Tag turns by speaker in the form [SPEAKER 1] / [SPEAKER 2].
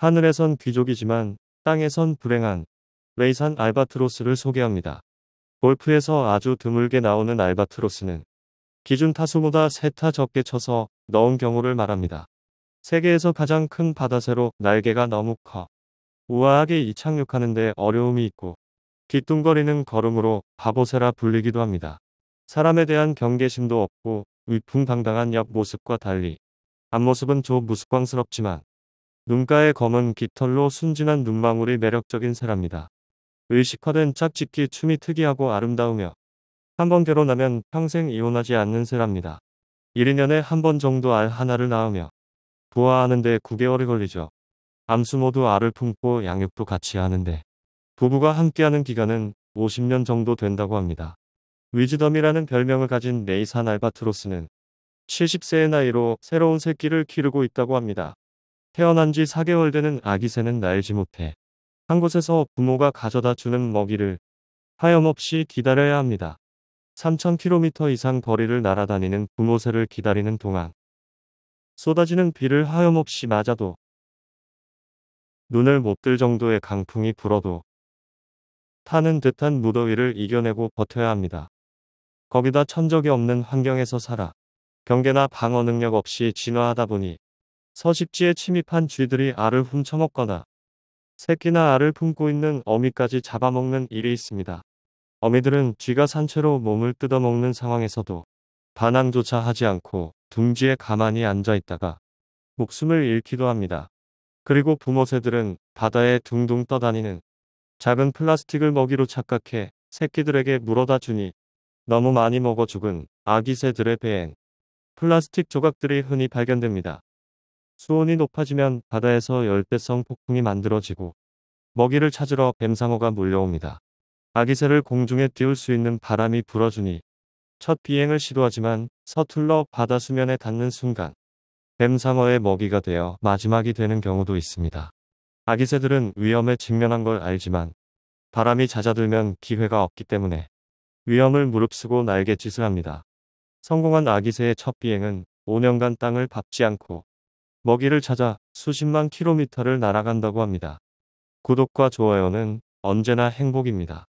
[SPEAKER 1] 하늘에선 귀족이지만 땅에선 불행한 레이산 알바트로스를 소개합니다. 골프에서 아주 드물게 나오는 알바트로스는 기준 타수보다 세타 적게 쳐서 넣은 경우를 말합니다. 세계에서 가장 큰 바다새로 날개가 너무 커 우아하게 이착륙하는데 어려움이 있고 뒤뚱거리는 걸음으로 바보새라 불리기도 합니다. 사람에 대한 경계심도 없고 위풍당당한 옆모습과 달리 앞모습은 조 무습광스럽지만 눈가에 검은 깃털로 순진한 눈망울이 매력적인 사람이다. 의식화된 짝짓기 춤이 특이하고 아름다우며 한 번 결혼하면 평생 이혼하지 않는 사람이다. 1년에 한 번 정도 알 하나를 낳으며 부화하는데 9개월이 걸리죠. 암수모두 알을 품고 양육도 같이 하는데 부부가 함께하는 기간은 50년 정도 된다고 합니다. 위즈덤이라는 별명을 가진 네이산 알바트로스는 70세의 나이로 새로운 새끼를 기르고 있다고 합니다. 태어난 지 4개월 되는 아기 새는 날지 못해 한 곳에서 부모가 가져다 주는 먹이를 하염없이 기다려야 합니다. 3,000km 이상 거리를 날아다니는 부모 새를 기다리는 동안 쏟아지는 비를 하염없이 맞아도 눈을 못 뜰 정도의 강풍이 불어도 타는 듯한 무더위를 이겨내고 버텨야 합니다. 거기다 천적이 없는 환경에서 살아 경계나 방어 능력 없이 진화하다 보니 서식지에 침입한 쥐들이 알을 훔쳐먹거나 새끼나 알을 품고 있는 어미까지 잡아먹는 일이 있습니다. 어미들은 쥐가 산채로 몸을 뜯어먹는 상황에서도 반항조차 하지 않고 둥지에 가만히 앉아있다가 목숨을 잃기도 합니다. 그리고 부모 새들은 바다에 둥둥 떠다니는 작은 플라스틱을 먹이로 착각해 새끼들에게 물어다 주니 너무 많이 먹어 죽은 아기 새들의 배엔 플라스틱 조각들이 흔히 발견됩니다. 수온이 높아지면 바다에서 열대성 폭풍이 만들어지고 먹이를 찾으러 뱀상어가 몰려옵니다 아기새를 공중에 띄울 수 있는 바람이 불어주니 첫 비행을 시도하지만 서툴러 바다 수면에 닿는 순간 뱀상어의 먹이가 되어 마지막이 되는 경우도 있습니다. 아기새들은 위험에 직면한 걸 알지만 바람이 잦아들면 기회가 없기 때문에 위험을 무릅쓰고 날개짓을 합니다. 성공한 아기새의 첫 비행은 5년간 땅을 밟지 않고 먹이를 찾아 수십만 킬로미터를 날아간다고 합니다. 구독과 좋아요는 언제나 행복입니다.